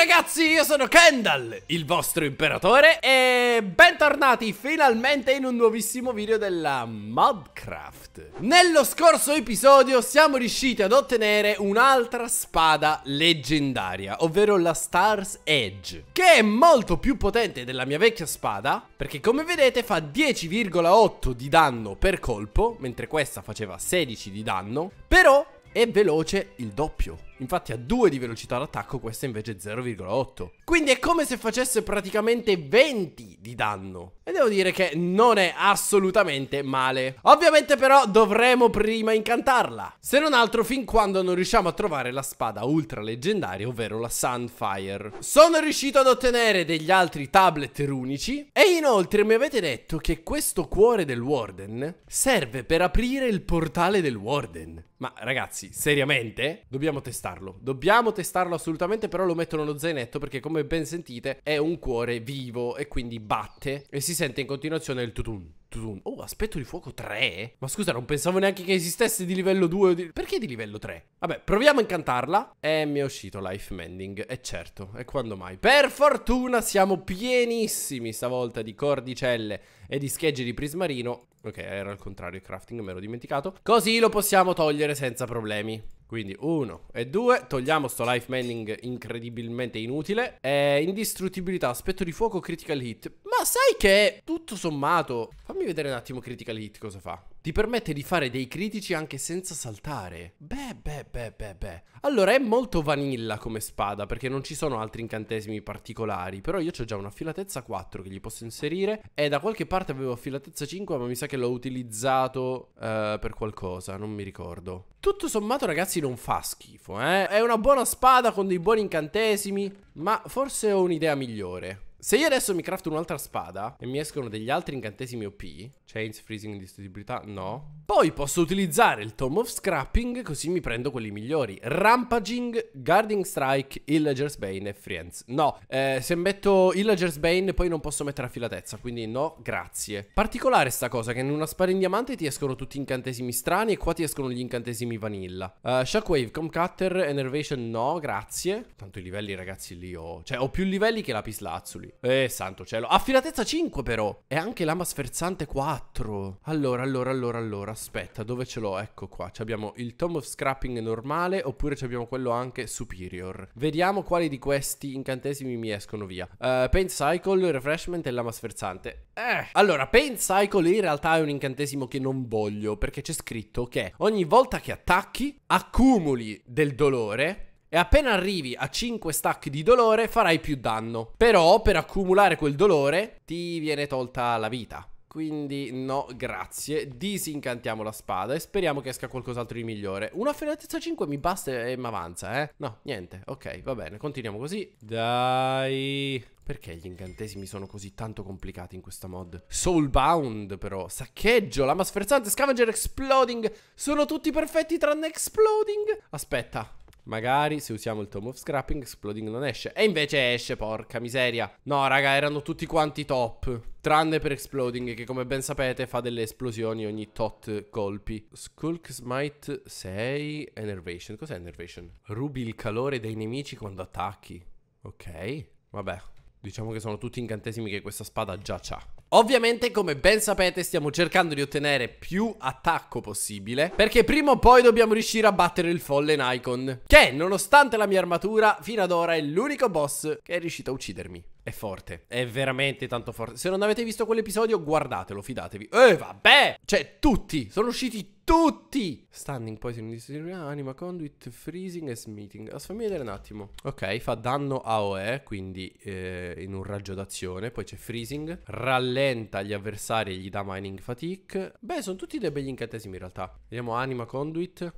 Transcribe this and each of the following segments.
ragazzi, io sono Kendall, il vostro imperatore e bentornati finalmente in un nuovissimo video della Modcraft Nello scorso episodio siamo riusciti ad ottenere un'altra spada leggendaria, ovvero la Star's Edge Che è molto più potente della mia vecchia spada, perché come vedete fa 10,8 di danno per colpo, mentre questa faceva 16 di danno Però è veloce il doppio Infatti ha 2 di velocità d'attacco, questa invece è 0,8. Quindi è come se facesse praticamente 20 di danno. E devo dire che non è assolutamente male. Ovviamente però dovremo prima incantarla. Se non altro fin quando non riusciamo a trovare la spada ultra leggendaria, ovvero la Sunfire. Sono riuscito ad ottenere degli altri tablet runici e inoltre mi avete detto che questo cuore del Warden serve per aprire il portale del Warden. Ma ragazzi, seriamente? Dobbiamo testare testarlo. Dobbiamo testarlo assolutamente, però lo metto nello zainetto perché come ben sentite è un cuore vivo e quindi batte e si sente in continuazione il tutun. tutun. Oh, aspetto di fuoco 3? Ma scusa, non pensavo neanche che esistesse di livello 2 di... Perché di livello 3? Vabbè, proviamo a incantarla. E mi è uscito Life Mending, e certo, e quando mai. Per fortuna siamo pienissimi stavolta di cordicelle e di schegge di prismarino. Ok, era al contrario il crafting, me l'ero dimenticato. Così lo possiamo togliere senza problemi. Quindi uno e due, togliamo sto life manning incredibilmente inutile. E indistruttibilità, aspetto di fuoco, critical hit. Ma sai che tutto sommato... Fammi vedere un attimo critical hit cosa fa. Ti permette di fare dei critici anche senza saltare. Beh, beh, beh, beh, beh. Allora è molto vanilla come spada perché non ci sono altri incantesimi particolari, però io ho già una filatezza 4 che gli posso inserire e da qualche parte avevo filatezza 5 ma mi sa che l'ho utilizzato uh, per qualcosa, non mi ricordo. Tutto sommato ragazzi non fa schifo, eh. È una buona spada con dei buoni incantesimi, ma forse ho un'idea migliore. Se io adesso mi crafto un'altra spada e mi escono degli altri incantesimi OP, Chains, Freezing, Distruttibilità, no. Poi posso utilizzare il Tomb of Scrapping così mi prendo quelli migliori. Rampaging, Guarding Strike, Illager's Bane e Friends. No, eh, se metto Illager's Bane poi non posso mettere affilatezza, quindi no, grazie. Particolare sta cosa che in una spada in diamante ti escono tutti incantesimi strani e qua ti escono gli incantesimi vanilla. Uh, Shockwave, Comb Cutter, Enervation, no, grazie. Tanto i livelli ragazzi li ho... Cioè ho più livelli che lapislazzuli. 6. Eh, santo cielo. Affinatezza 5 però. E anche lama sferzante 4. Allora, allora, allora, allora. Aspetta, dove ce l'ho? Ecco qua. Ci abbiamo il Tomb of Scrapping normale oppure ci abbiamo quello anche superior. Vediamo quali di questi incantesimi mi escono via. Uh, eh, Pain Cycle, Refreshment e lama sferzante. Eh. Allora, Pain Cycle in realtà è un incantesimo che non voglio perché c'è scritto che ogni volta che attacchi accumuli del dolore e appena arrivi a 5 stack di dolore farai più danno. Però per accumulare quel dolore ti viene tolta la vita. Quindi no, grazie. Disincantiamo la spada e speriamo che esca qualcos'altro di migliore. Una frelatezza 5 mi basta e mi avanza, eh? No, niente. Ok, va bene, continuiamo così. Dai. Perché gli incantesimi sono così tanto complicati in questa mod? Soulbound però, saccheggio, lama sferzante, scavenger, exploding Sono tutti perfetti tranne exploding Aspetta, Magari se usiamo il Tomb of Scrapping Exploding non esce E invece esce, porca miseria No raga, erano tutti quanti top Tranne per Exploding che come ben sapete fa delle esplosioni ogni tot colpi Skulk Smite 6 Enervation Cos'è Enervation? Rubi il calore dei nemici quando attacchi Ok Vabbè Diciamo che sono tutti incantesimi che questa spada già c'ha Ovviamente come ben sapete stiamo cercando di ottenere più attacco possibile Perché prima o poi dobbiamo riuscire a battere il Fallen Icon Che nonostante la mia armatura fino ad ora è l'unico boss che è riuscito a uccidermi è forte, è veramente tanto forte. Se non avete visto quell'episodio, guardatelo, fidatevi. E eh, vabbè! Cioè, tutti, sono usciti tutti! Standing, poison, anima, conduit, freezing e smiting. Aspetta, fammi vedere un attimo. Ok, fa danno AOE, quindi eh, in un raggio d'azione. Poi c'è freezing, rallenta gli avversari e gli dà mining fatigue. Beh, sono tutti dei begli incantesimi in realtà. Vediamo anima, conduit.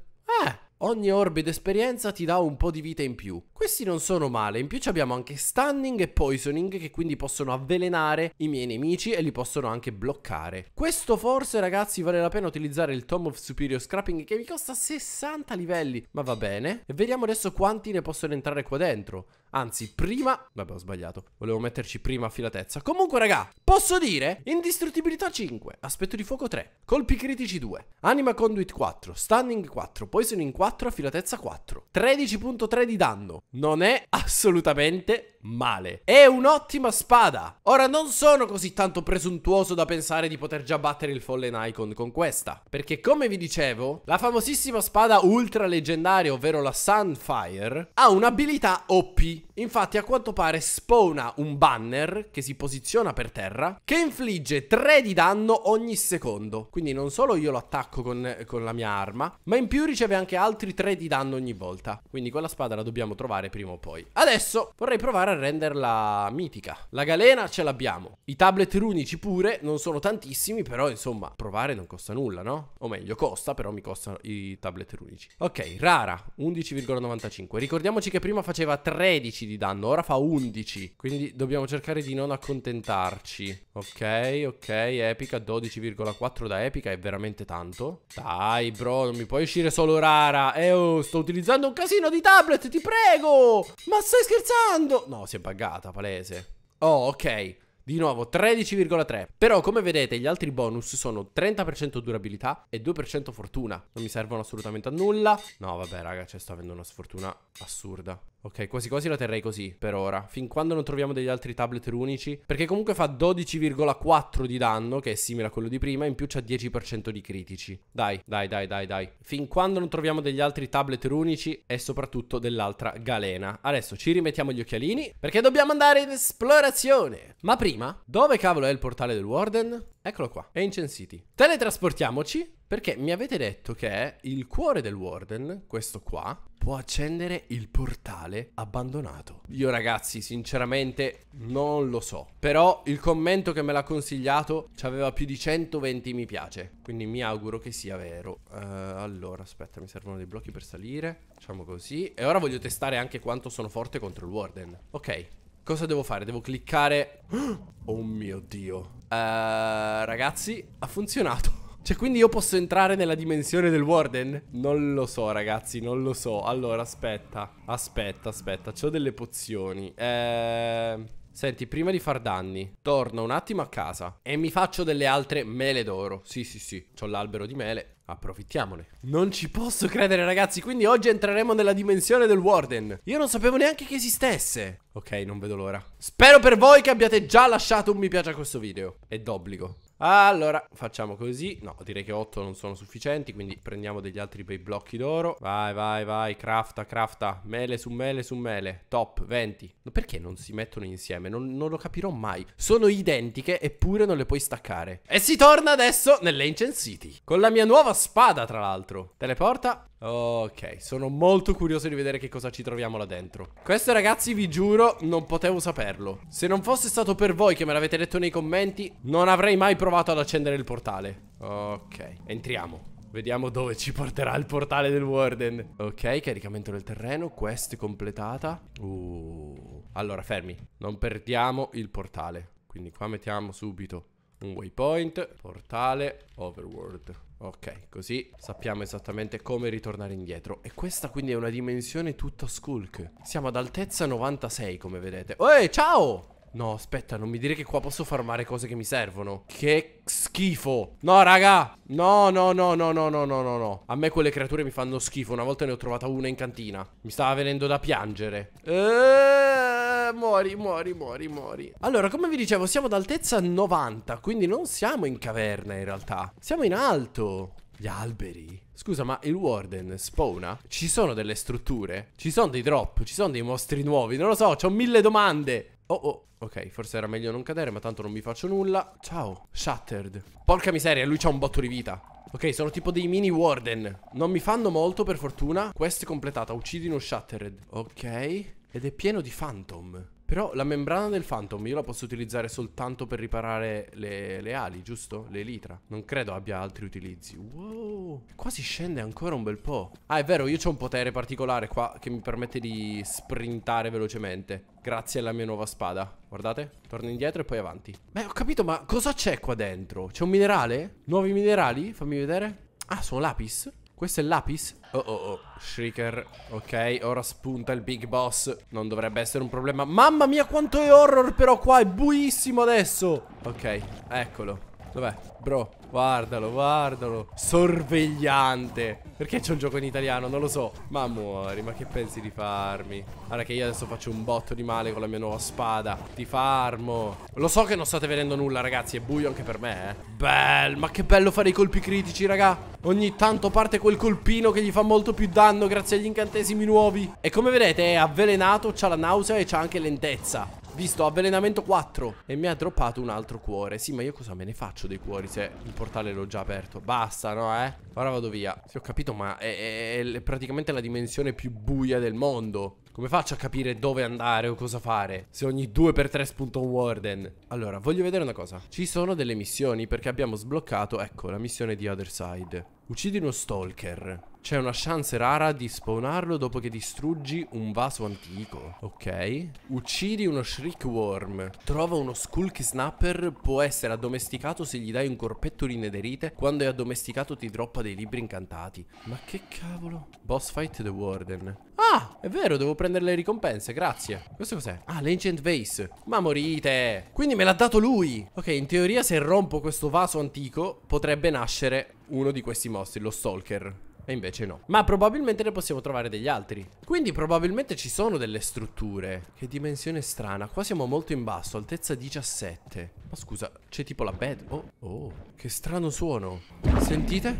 Ogni orbe d'esperienza ti dà un po' di vita in più. Questi non sono male, in più abbiamo anche stunning e poisoning che quindi possono avvelenare i miei nemici e li possono anche bloccare. Questo forse ragazzi vale la pena utilizzare il Tom of Superior Scrapping che mi costa 60 livelli, ma va bene. E vediamo adesso quanti ne possono entrare qua dentro. Anzi, prima... Vabbè, ho sbagliato. Volevo metterci prima affilatezza. Comunque, raga, posso dire indistruttibilità 5, aspetto di fuoco 3, colpi critici 2, anima conduit 4, stunning 4, poison in 4, affilatezza 4, 13.3 di danno. Non è assolutamente male. È un'ottima spada. Ora non sono così tanto presuntuoso da pensare di poter già battere il Fallen Icon con questa, perché come vi dicevo, la famosissima spada ultra leggendaria, ovvero la Sunfire, ha un'abilità OP. Infatti a quanto pare spawna un banner che si posiziona per terra che infligge 3 di danno ogni secondo. Quindi non solo io lo attacco con, con la mia arma, ma in più riceve anche altri 3 di danno ogni volta. Quindi quella spada la dobbiamo trovare prima o poi. Adesso vorrei provare a a renderla mitica. La galena ce l'abbiamo. I tablet runici pure, non sono tantissimi, però insomma, provare non costa nulla, no? O meglio, costa, però mi costano i tablet runici. Ok, rara, 11,95. Ricordiamoci che prima faceva 13 di danno, ora fa 11. Quindi dobbiamo cercare di non accontentarci. Ok, ok, epica, 12,4 da epica è veramente tanto. Dai, bro, non mi puoi uscire solo rara. Eh, oh, sto utilizzando un casino di tablet, ti prego! Ma stai scherzando? No, si è buggata, palese. Oh, ok. Di nuovo 13,3. Però come vedete gli altri bonus sono 30% durabilità e 2% fortuna. Non mi servono assolutamente a nulla. No vabbè raga, cioè sto avendo una sfortuna assurda. Ok, quasi quasi la terrei così per ora. Fin quando non troviamo degli altri tablet runici. Perché comunque fa 12,4 di danno, che è simile a quello di prima, in più c'ha 10% di critici. Dai, dai, dai, dai, dai. Fin quando non troviamo degli altri tablet runici e soprattutto dell'altra galena. Adesso ci rimettiamo gli occhialini perché dobbiamo andare in esplorazione. Ma prima, dove cavolo è il portale del Warden? Eccolo qua, è Ancient City. Teletrasportiamoci perché mi avete detto che il cuore del Warden, questo qua, può accendere il portale abbandonato. Io ragazzi, sinceramente, non lo so. Però il commento che me l'ha consigliato aveva più di 120 mi piace. Quindi mi auguro che sia vero. Uh, allora, aspetta, mi servono dei blocchi per salire. Facciamo così. E ora voglio testare anche quanto sono forte contro il Warden. Ok, Cosa devo fare? Devo cliccare... Oh mio Dio. Uh, ragazzi, ha funzionato. Cioè, quindi io posso entrare nella dimensione del Warden? Non lo so, ragazzi, non lo so. Allora, aspetta, aspetta, aspetta. C'ho delle pozioni. Ehm... Senti, prima di far danni, torno un attimo a casa e mi faccio delle altre mele d'oro. Sì, sì, sì, ho l'albero di mele. Approfittiamone. Non ci posso credere, ragazzi. Quindi oggi entreremo nella dimensione del Warden. Io non sapevo neanche che esistesse. Ok, non vedo l'ora. Spero per voi che abbiate già lasciato un mi piace a questo video. È d'obbligo. Allora, facciamo così. No, direi che 8 non sono sufficienti, quindi prendiamo degli altri bei blocchi d'oro. Vai, vai, vai, crafta, crafta. Mele su mele su mele. Top, 20. Ma perché non si mettono insieme? Non, non lo capirò mai. Sono identiche eppure non le puoi staccare. E si torna adesso nell'Ancient City. Con la mia nuova spada, tra l'altro. Teleporta. Ok, sono molto curioso di vedere che cosa ci troviamo là dentro. Questo, ragazzi, vi giuro, non potevo saperlo. Se non fosse stato per voi che me l'avete detto nei commenti, non avrei mai provato provato ad accendere il portale. Ok, entriamo. Vediamo dove ci porterà il portale del Warden. Ok, caricamento del terreno, quest completata. Uh. Allora, fermi. Non perdiamo il portale. Quindi qua mettiamo subito un waypoint, portale, overworld. Ok, così sappiamo esattamente come ritornare indietro. E questa quindi è una dimensione tutta skulk. Siamo ad altezza 96, come vedete. Ehi, ciao! No, aspetta, non mi dire che qua posso farmare cose che mi servono. Che schifo. No, raga. No, no, no, no, no, no, no, no, A me quelle creature mi fanno schifo. Una volta ne ho trovata una in cantina. Mi stava venendo da piangere. Eeeh, muori, muori, muori, muori. Allora, come vi dicevo, siamo ad altezza 90. Quindi non siamo in caverna, in realtà. Siamo in alto. Gli alberi. Scusa, ma il Warden spawna? Ci sono delle strutture? Ci sono dei drop? Ci sono dei mostri nuovi? Non lo so, ho mille domande. Oh oh Ok forse era meglio non cadere ma tanto non mi faccio nulla Ciao Shattered Porca miseria lui c'ha un botto di vita Ok, sono tipo dei mini warden. Non mi fanno molto, per fortuna. Quest completata. Uccidi uno shattered. Ok. Ed è pieno di phantom. Però la membrana del Phantom io la posso utilizzare soltanto per riparare le, le ali, giusto? Le litra. Non credo abbia altri utilizzi. Wow. Qua si scende ancora un bel po'. Ah, è vero, io ho un potere particolare qua che mi permette di sprintare velocemente. Grazie alla mia nuova spada. Guardate, torno indietro e poi avanti. Beh, ho capito, ma cosa c'è qua dentro? C'è un minerale? Nuovi minerali? Fammi vedere. Ah, sono lapis? Questo è il l'Apis? Oh oh oh, Shrieker. Ok, ora spunta il Big Boss. Non dovrebbe essere un problema. Mamma mia, quanto è horror però qua, è buissimo adesso. Ok, eccolo. Dov'è? Bro, guardalo, guardalo. Sorvegliante. Perché c'è un gioco in italiano? Non lo so. Ma muori, ma che pensi di farmi? Guarda che io adesso faccio un botto di male con la mia nuova spada. Ti farmo. Lo so che non state vedendo nulla, ragazzi. È buio anche per me, eh. Bel, ma che bello fare i colpi critici, raga. Ogni tanto parte quel colpino che gli fa molto più danno grazie agli incantesimi nuovi. E come vedete è avvelenato, ha la nausea e ha anche lentezza. Visto avvelenamento 4 E mi ha droppato un altro cuore Sì ma io cosa me ne faccio dei cuori se il portale l'ho già aperto Basta no eh Ora vado via Sì ho capito ma è, è, è praticamente la dimensione più buia del mondo come faccio a capire dove andare o cosa fare? Se ogni 2x3 spunta un warden. Allora, voglio vedere una cosa. Ci sono delle missioni perché abbiamo sbloccato, ecco, la missione di Other Side. Uccidi uno stalker. C'è una chance rara di spawnarlo dopo che distruggi un vaso antico. Ok. Uccidi uno Shriek Worm. Trova uno Skulk Snapper. Può essere addomesticato se gli dai un corpetto di nederite. Quando è addomesticato ti droppa dei libri incantati. Ma che cavolo? Boss Fight the Warden. Ah, è vero, devo prendere le ricompense, grazie. Questo cos'è? Ah, l'Ancient Vase. Ma morite! Quindi me l'ha dato lui! Ok, in teoria se rompo questo vaso antico potrebbe nascere uno di questi mostri, lo Stalker. E invece no. Ma probabilmente ne possiamo trovare degli altri. Quindi probabilmente ci sono delle strutture. Che dimensione strana. Qua siamo molto in basso, altezza 17. Ma scusa, c'è tipo la bed. Oh, oh, che strano suono. Sentite?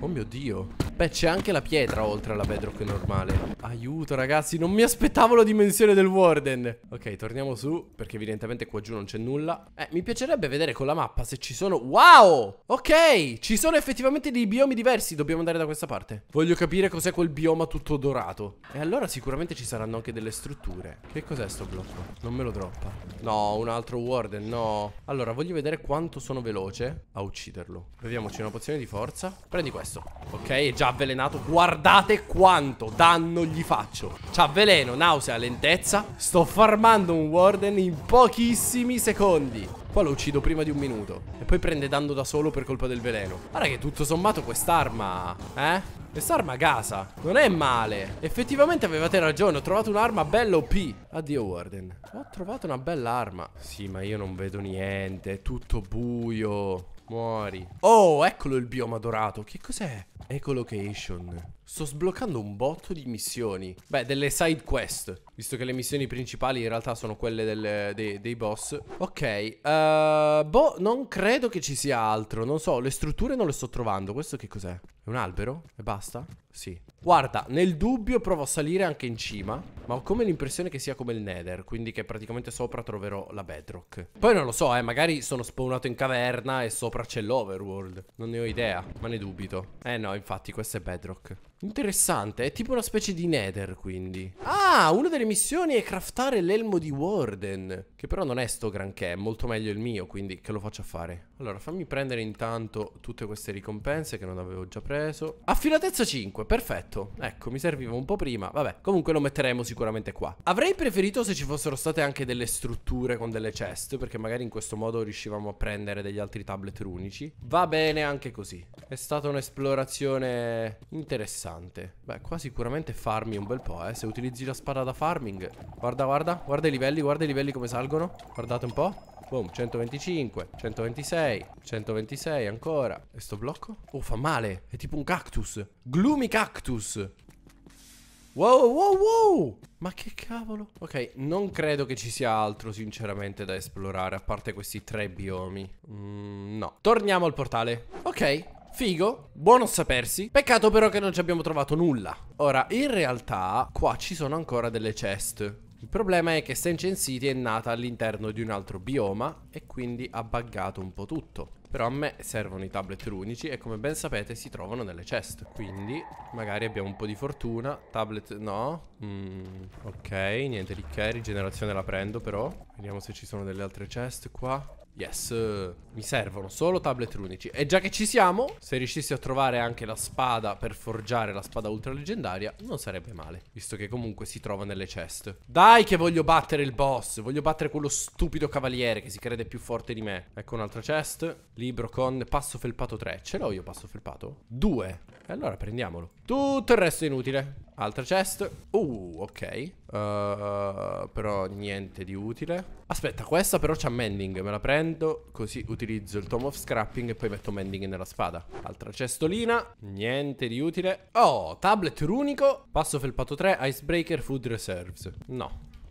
Oh mio Dio. Beh, c'è anche la pietra oltre alla bedrock normale. Aiuto, ragazzi, non mi aspettavo la dimensione del warden. Ok, torniamo su, perché evidentemente qua giù non c'è nulla. Eh, mi piacerebbe vedere con la mappa se ci sono... Wow! Ok, ci sono effettivamente dei biomi diversi. Dobbiamo andare da questa parte. Voglio capire cos'è quel bioma tutto dorato. E allora sicuramente ci saranno anche delle strutture. Che cos'è sto blocco? Non me lo droppa. No, un altro warden, no. Allora, voglio vedere quanto sono veloce a ucciderlo. Beviamoci una pozione di forza. Prendi questo. Ok, è già già avvelenato. Guardate quanto danno gli faccio. C'ha veleno, nausea, lentezza. Sto farmando un Warden in pochissimi secondi. Qua lo uccido prima di un minuto. E poi prende danno da solo per colpa del veleno. Guarda che tutto sommato quest'arma... Eh? Quest'arma gasa non è male. Effettivamente avevate ragione. Ho trovato un'arma bella OP. Addio, Warden. Ho trovato una bella arma. Sì, ma io non vedo niente. È tutto buio. Muori. Oh, eccolo il bioma dorato. Che cos'è? Ecolocation. Sto sbloccando un botto di missioni. Beh, delle side quest. Visto che le missioni principali in realtà sono quelle del, dei, dei, boss. Ok. Uh, boh, non credo che ci sia altro. Non so, le strutture non le sto trovando. Questo che cos'è? È un albero? E basta? Sì. Guarda, nel dubbio provo a salire anche in cima, ma ho come l'impressione che sia come il nether, quindi che praticamente sopra troverò la bedrock. Poi non lo so, eh, magari sono spawnato in caverna e sopra c'è l'overworld. Non ne ho idea, ma ne dubito. Eh no, infatti, questo è bedrock. Interessante, è tipo una specie di nether quindi Ah, una delle missioni è craftare l'elmo di Warden Che però non è sto granché, è molto meglio il mio Quindi che lo faccio a fare Allora fammi prendere intanto tutte queste ricompense Che non avevo già preso Affilatezza 5, perfetto Ecco, mi serviva un po' prima Vabbè, comunque lo metteremo sicuramente qua Avrei preferito se ci fossero state anche delle strutture con delle chest Perché magari in questo modo riuscivamo a prendere degli altri tablet runici Va bene anche così È stata un'esplorazione interessante interessante. Beh, qua sicuramente farmi un bel po', eh. Se utilizzi la spada da farming. Guarda, guarda, guarda i livelli, guarda i livelli come salgono. Guardate un po'. Boom, 125, 126, 126 ancora. E sto blocco? Oh, fa male. È tipo un cactus. Gloomy cactus. Wow, wow, wow! Ma che cavolo? Ok, non credo che ci sia altro sinceramente da esplorare, a parte questi tre biomi. Mm, no. Torniamo al portale. Ok, Figo, buono sapersi. Peccato però che non ci abbiamo trovato nulla. Ora, in realtà, qua ci sono ancora delle chest. Il problema è che Stanchen City è nata all'interno di un altro bioma e quindi ha buggato un po' tutto. Però a me servono i tablet runici e come ben sapete si trovano nelle chest. Quindi magari abbiamo un po' di fortuna. Tablet no. Mm, ok, niente di che, rigenerazione la prendo però. Vediamo se ci sono delle altre chest qua. Yes, eh, mi servono solo tablet runici E già che ci siamo, se riuscissi a trovare anche la spada per forgiare la spada ultra leggendaria Non sarebbe male, visto che comunque si trova nelle chest Dai che voglio battere il boss, voglio battere quello stupido cavaliere che si crede più forte di me Ecco un'altra chest, libro con passo felpato 3 Ce l'ho io passo felpato? 2 E allora prendiamolo Tutto il resto è inutile Altra chest Uh, ok eh, però niente di utile Aspetta, questa però c'ha mending Me la prendo, così utilizzo il Tome of Scrapping E poi metto mending nella spada Altra cestolina, niente di utile Oh, tablet runico Passo felpato 3, icebreaker, food reserves No,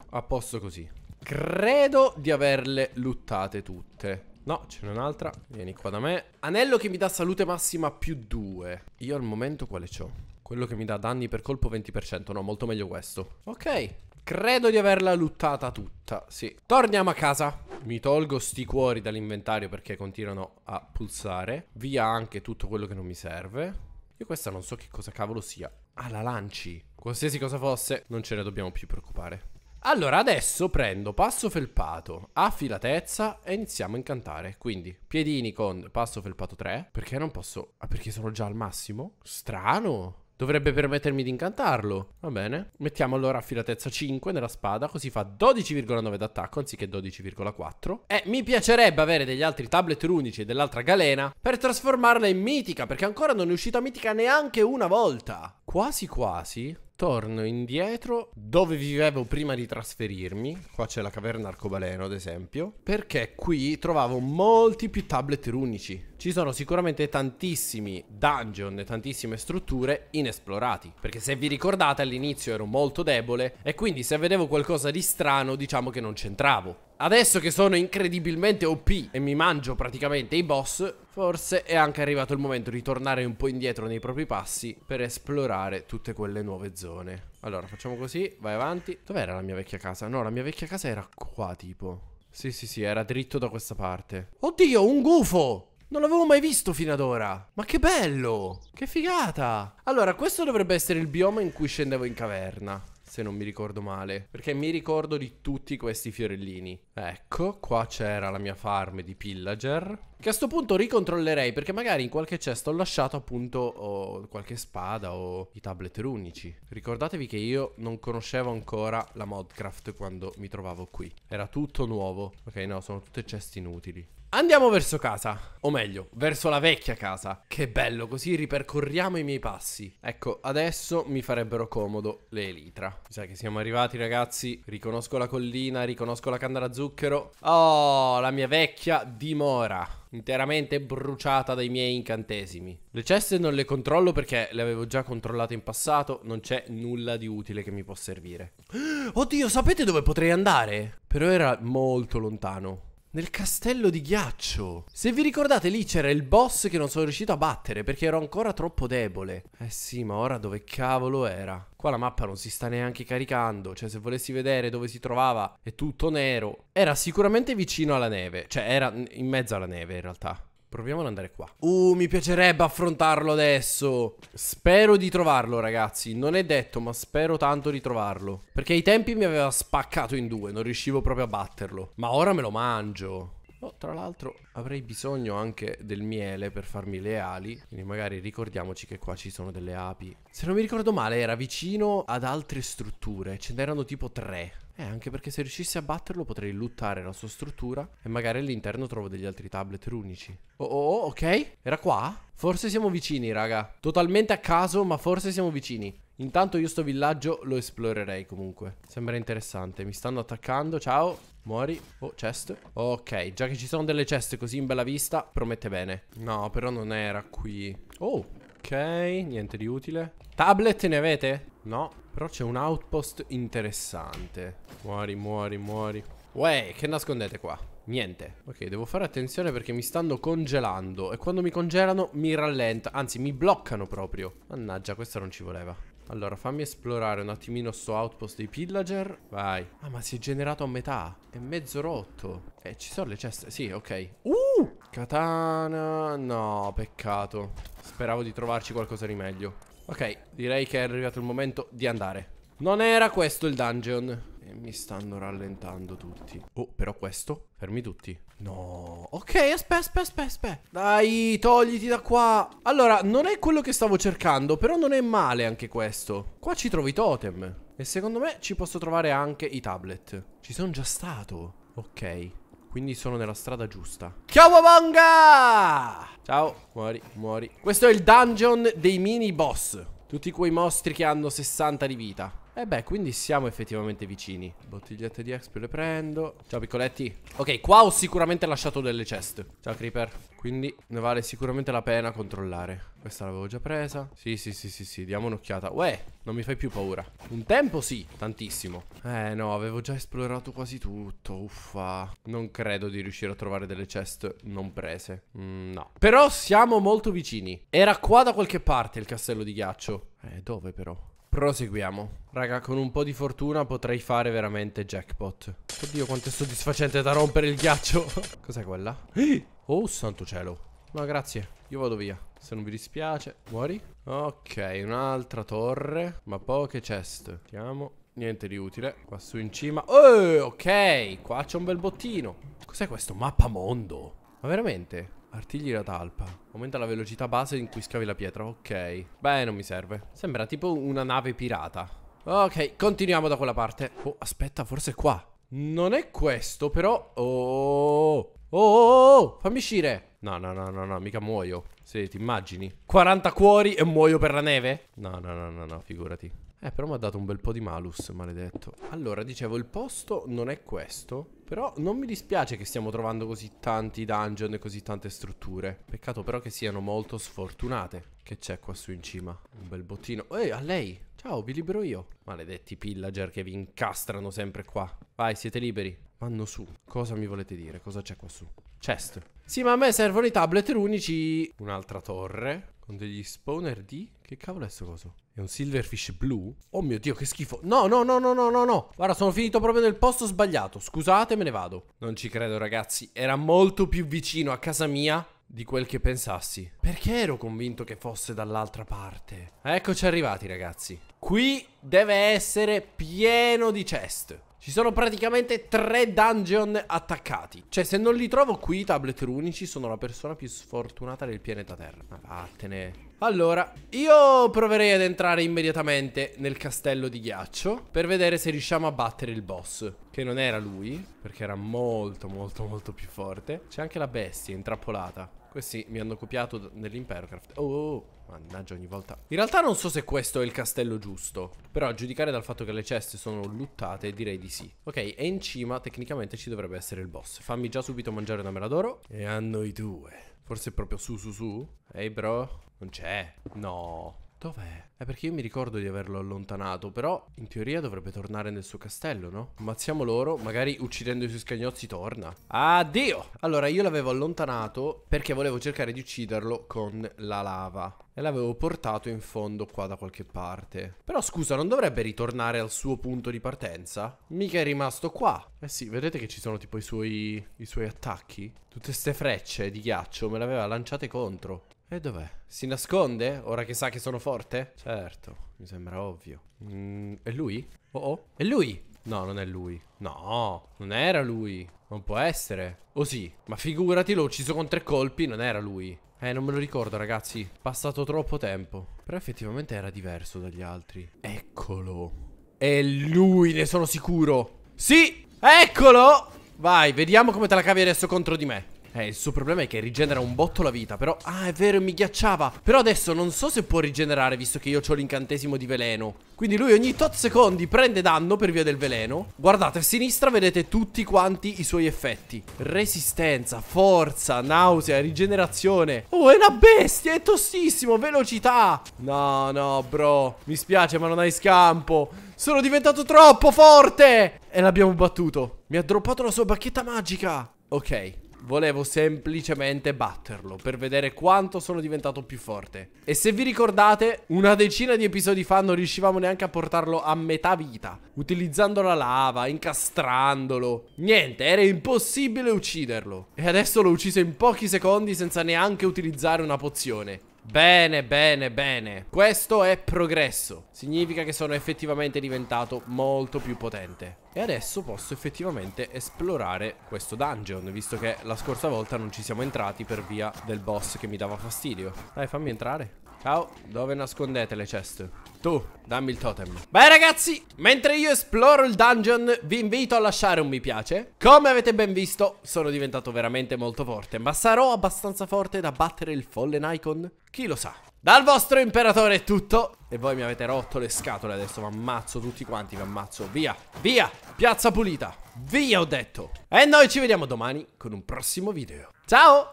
a posto così Credo di averle luttate tutte No, ce n'è un'altra Vieni qua da me Anello che mi dà salute massima più 2 Io al momento quale c'ho? Quello che mi dà danni per colpo 20%. No, molto meglio questo. Ok. Credo di averla luttata tutta, sì. Torniamo a casa. Mi tolgo sti cuori dall'inventario perché continuano a pulsare. Via anche tutto quello che non mi serve. Io questa non so che cosa cavolo sia. Ah, la lanci. Qualsiasi cosa fosse, non ce ne dobbiamo più preoccupare. Allora, adesso prendo passo felpato, affilatezza e iniziamo a incantare. Quindi, piedini con passo felpato 3. Perché non posso... Ah, perché sono già al massimo? Strano. Dovrebbe permettermi di incantarlo. Va bene. Mettiamo allora affilatezza 5 nella spada, così fa 12,9 d'attacco anziché 12,4. E eh, mi piacerebbe avere degli altri tablet runici e dell'altra galena per trasformarla in mitica, perché ancora non è uscita mitica neanche una volta. Quasi quasi torno indietro dove vivevo prima di trasferirmi. Qua c'è la caverna arcobaleno, ad esempio. Perché qui trovavo molti più tablet runici ci sono sicuramente tantissimi dungeon e tantissime strutture inesplorati. Perché se vi ricordate all'inizio ero molto debole e quindi se vedevo qualcosa di strano diciamo che non c'entravo. Adesso che sono incredibilmente OP e mi mangio praticamente i boss, forse è anche arrivato il momento di tornare un po' indietro nei propri passi per esplorare tutte quelle nuove zone. Allora, facciamo così, vai avanti. Dov'era la mia vecchia casa? No, la mia vecchia casa era qua, tipo. Sì, sì, sì, era dritto da questa parte. Oddio, un gufo! Non l'avevo mai visto fino ad ora. Ma che bello! Che figata! Allora, questo dovrebbe essere il bioma in cui scendevo in caverna. Se non mi ricordo male. Perché mi ricordo di tutti questi fiorellini. Ecco, qua c'era la mia farm di pillager. Che a sto punto ricontrollerei perché magari in qualche cesto ho lasciato appunto oh, qualche spada o i tablet runici. Ricordatevi che io non conoscevo ancora la modcraft quando mi trovavo qui. Era tutto nuovo. Ok, no, sono tutte ceste inutili. Andiamo verso casa, o meglio, verso la vecchia casa. Che bello, così ripercorriamo i miei passi. Ecco, adesso mi farebbero comodo le elitra. Mi sa che siamo arrivati, ragazzi. Riconosco la collina, riconosco la canna da zucchero. Oh, la mia vecchia dimora interamente bruciata dai miei incantesimi. Le ceste non le controllo perché le avevo già controllate in passato, non c'è nulla di utile che mi può servire. Oddio, sapete dove potrei andare? Però era molto lontano. Nel castello di ghiaccio. Se vi ricordate lì c'era il boss che non sono riuscito a battere perché ero ancora troppo debole. Eh sì, ma ora dove cavolo era? Qua la mappa non si sta neanche caricando, cioè se volessi vedere dove si trovava è tutto nero. Era sicuramente vicino alla neve, cioè era in mezzo alla neve in realtà. Proviamo ad andare qua. Uh, mi piacerebbe affrontarlo adesso. Spero di trovarlo, ragazzi. Non è detto, ma spero tanto di trovarlo. Perché ai tempi mi aveva spaccato in due, non riuscivo proprio a batterlo. Ma ora me lo mangio. Oh, tra l'altro avrei bisogno anche del miele per farmi le ali, quindi magari ricordiamoci che qua ci sono delle api. Se non mi ricordo male era vicino ad altre strutture, ce n'erano tipo tre. Eh, anche perché se riuscissi a batterlo potrei lootare la sua struttura e magari all'interno trovo degli altri tablet runici. Oh, oh, oh, ok. Era qua? Forse siamo vicini, raga. Totalmente a caso, ma forse siamo vicini. Intanto io sto villaggio lo esplorerei comunque. Sembra interessante. Mi stanno attaccando. Ciao. Muori. Oh, chest. Ok, già che ci sono delle chest così in bella vista, promette bene. No, però non era qui. Oh, Ok, niente di utile. Tablet ne avete? No. Però c'è un outpost interessante. Muori, muori, muori. Uè, che nascondete qua? Niente. Ok, devo fare attenzione perché mi stanno congelando. E quando mi congelano mi rallenta. Anzi, mi bloccano proprio. Mannaggia, questo non ci voleva. Allora, fammi esplorare un attimino sto outpost dei pillager. Vai. Ah, ma si è generato a metà. È mezzo rotto. Eh, ci sono le ceste. Sì, ok. Uh! Katana. No, peccato. Speravo di trovarci qualcosa di meglio. Ok, direi che è arrivato il momento di andare. Non era questo il dungeon. E mi stanno rallentando tutti. Oh, però questo? Fermi tutti. No. Ok, aspetta, aspetta, aspetta, aspetta. Dai, togliti da qua. Allora, non è quello che stavo cercando, però non è male anche questo. Qua ci trovo i totem. E secondo me ci posso trovare anche i tablet. Ci sono già stato. Ok. Quindi sono nella strada giusta. Chiawabonga! Ciao, muori, muori. Questo è il dungeon dei mini boss. Tutti quei mostri che hanno 60 di vita. E beh, quindi siamo effettivamente vicini. Bottigliette di Expo le prendo. Ciao, piccoletti. Ok, qua ho sicuramente lasciato delle chest. Ciao, Creeper. Quindi ne vale sicuramente la pena controllare. Questa l'avevo già presa. Sì, sì, sì, sì, sì, diamo un'occhiata. Uè, non mi fai più paura. Un tempo sì, tantissimo. Eh, no, avevo già esplorato quasi tutto. Uffa. Non credo di riuscire a trovare delle chest non prese. Mm, no. Però siamo molto vicini. Era qua da qualche parte il castello di ghiaccio. Eh, dove però? Proseguiamo. Raga, con un po' di fortuna potrei fare veramente jackpot. Oddio, quanto è soddisfacente da rompere il ghiaccio. Cos'è quella? Oh, santo cielo. No, grazie. Io vado via. Se non vi dispiace. Muori. Ok, un'altra torre. Ma poche chest. Chiamo. Niente di utile. Qua su in cima. Oh, ok. Qua c'è un bel bottino. Cos'è questo mappamondo? Ma veramente? Artigli la talpa. Aumenta la velocità base in cui scavi la pietra. Ok. Beh, non mi serve. Sembra tipo una nave pirata. Ok, continuiamo da quella parte. Oh, aspetta, forse è qua. Non è questo, però... Oh, oh, oh, oh, fammi uscire. No, no, no, no, no, mica muoio. Sì, ti immagini. 40 cuori e muoio per la neve? No, no, no, no, no, figurati. Eh, però mi ha dato un bel po' di malus, maledetto. Allora, dicevo, il posto non è questo. Però non mi dispiace che stiamo trovando così tanti dungeon e così tante strutture. Peccato però che siano molto sfortunate. Che c'è qua su in cima? Un bel bottino. Ehi, a lei! Ciao, vi libero io. Maledetti pillager che vi incastrano sempre qua. Vai, siete liberi. Vanno su. Cosa mi volete dire? Cosa c'è qua su? Chest. Sì, ma a me servono i tablet runici. Un'altra torre. Con degli spawner di... Che cavolo è questo coso? È un silverfish blu? Oh mio Dio, che schifo. No, no, no, no, no, no, no. Guarda, sono finito proprio nel posto sbagliato. Scusate, me ne vado. Non ci credo, ragazzi. Era molto più vicino a casa mia di quel che pensassi. Perché ero convinto che fosse dall'altra parte? Eccoci arrivati, ragazzi. Qui deve essere pieno di chest. Ci sono praticamente tre dungeon attaccati. Cioè, se non li trovo qui, i tablet runici, sono la persona più sfortunata del pianeta Terra. Ma vattene. Allora, io proverei ad entrare immediatamente nel castello di ghiaccio per vedere se riusciamo a battere il boss, che non era lui, perché era molto molto molto più forte. C'è anche la bestia intrappolata. Questi mi hanno copiato nell'Imperocraft. Oh, oh, oh, mannaggia ogni volta. In realtà non so se questo è il castello giusto, però a giudicare dal fatto che le ceste sono luttate direi di sì. Ok, e in cima tecnicamente ci dovrebbe essere il boss. Fammi già subito mangiare una mela d'oro. E a noi due. Forse proprio su su su. Ehi hey bro, non c'è. No. Dov'è? È eh, perché io mi ricordo di averlo allontanato, però in teoria dovrebbe tornare nel suo castello, no? Ammazziamo loro, magari uccidendo i suoi scagnozzi torna. Addio! Allora, io l'avevo allontanato perché volevo cercare di ucciderlo con la lava. E l'avevo portato in fondo qua da qualche parte. Però scusa, non dovrebbe ritornare al suo punto di partenza? Mica è rimasto qua. Eh sì, vedete che ci sono tipo i suoi, i suoi attacchi? Tutte ste frecce di ghiaccio me le aveva lanciate contro. E dov'è? Si nasconde? Ora che sa che sono forte? Certo, mi sembra ovvio. Mm, è lui? Oh oh, è lui! No, non è lui. No, non era lui. Non può essere. Oh sì, ma figurati, l'ho ucciso con tre colpi, non era lui. Eh, non me lo ricordo, ragazzi. Passato troppo tempo. Però effettivamente era diverso dagli altri. Eccolo. È lui, ne sono sicuro. Sì, eccolo! Vai, vediamo come te la cavi adesso contro di me. Eh, il suo problema è che rigenera un botto la vita, però... Ah, è vero, mi ghiacciava. Però adesso non so se può rigenerare, visto che io ho l'incantesimo di veleno. Quindi lui ogni tot secondi prende danno per via del veleno. Guardate, a sinistra vedete tutti quanti i suoi effetti. Resistenza, forza, nausea, rigenerazione. Oh, è una bestia, è tossissimo, velocità. No, no, bro. Mi spiace, ma non hai scampo. Sono diventato troppo forte. E l'abbiamo battuto. Mi ha droppato la sua bacchetta magica. Ok, Volevo semplicemente batterlo per vedere quanto sono diventato più forte. E se vi ricordate, una decina di episodi fa non riuscivamo neanche a portarlo a metà vita, utilizzando la lava, incastrandolo. Niente, era impossibile ucciderlo. E adesso l'ho ucciso in pochi secondi senza neanche utilizzare una pozione. Bene, bene, bene. Questo è progresso. Significa che sono effettivamente diventato molto più potente. E adesso posso effettivamente esplorare questo dungeon, visto che la scorsa volta non ci siamo entrati per via del boss che mi dava fastidio. Dai, fammi entrare. Ciao, dove nascondete le chest? Tu, dammi il totem Beh ragazzi, mentre io esploro il dungeon Vi invito a lasciare un mi piace Come avete ben visto, sono diventato veramente molto forte Ma sarò abbastanza forte da battere il Fallen Icon? Chi lo sa Dal vostro imperatore è tutto E voi mi avete rotto le scatole adesso Mi ammazzo tutti quanti, vi ammazzo Via, via, piazza pulita Via ho detto E noi ci vediamo domani con un prossimo video Ciao